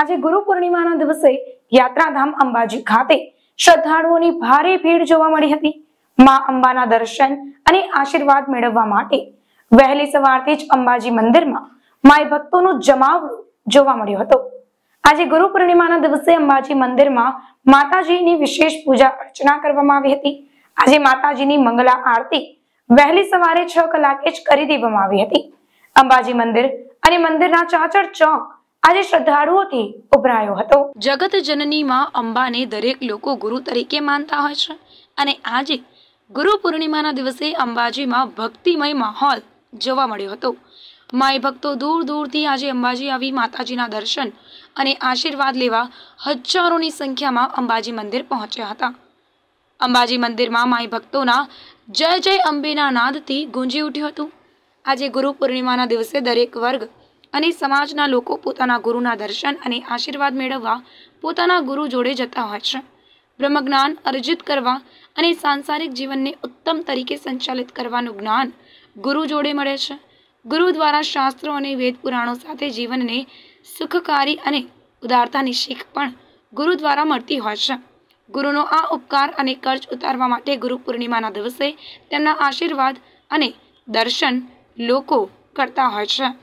આજે ગુરુ પૂર્ણિમાના દિવસે યાત્રાધામ અંબાજી ખાતે શ્રદ્ધાળુઓની ભારે ભીડ જોવા મળી હતી માં અંબાના દર્શન અને આશીર્વાદ મેળવવા માટે વહેલી સવારથી જ અંબાજી મંદિરમાં માય ભક્તોનો જમાવડો જોવા મળ્યો હતો આજે ગુરુ પૂર્ણિમાના દિવસે અંબાજી મંદિરમાં માતાજીની વિશેષ પૂજા અર્ચના કરવામાં આવી હતી આજે માતાજીની મંગલા આરતી વહેલી સવારે છ કલાકે જ કરી દેવામાં આવી હતી અંબાજી મંદિર અને મંદિરના ચાચર ચોક આજે શ્રદ્ધાળુઓથી ઉભરાયો હતો જગત જનની માં અંબાને દરેક લોકો ગુરુ તરીકે માનતા હોય છે અને આજે ગુરુ પૂર્ણિમાના દિવસે અંબાજીમાં ભક્તિમય માહોલ જોવા મળ્યો હતો માય ભક્તો દૂર દૂરથી આજે અંબાજી આવી માતાજીના દર્શન અને આશીર્વાદ લેવા હજારોની સંખ્યામાં અંબાજી મંદિર પહોંચ્યા હતા અંબાજી મંદિરમાં માય ભક્તોના જય જય અંબેના નાદથી ગુંજી ઉઠ્યું હતું આજે ગુરુ પૂર્ણિમાના દિવસે દરેક વર્ગ અને સમાજના લોકો પોતાના ગુરુના દર્શન અને આશીર્વાદ મેળવવા પોતાના ગુરુ જોડે જતા હોય છે બ્રહ્મજ્ઞાન અર્જિત કરવા અને સાંસારિક જીવનને ઉત્તમ તરીકે સંચાલિત કરવાનું જ્ઞાન ગુરુ જોડે મળે છે ગુરુ દ્વારા શાસ્ત્રો અને વેદ પુરાણો સાથે જીવનને સુખકારી અને ઉદારતાની શીખ પણ ગુરુ દ્વારા મળતી હોય છે ગુરુનો આ ઉપકાર અને કર્જ ઉતારવા માટે ગુરુ પૂર્ણિમાના દિવસે તેમના આશીર્વાદ અને દર્શન લોકો કરતા હોય છે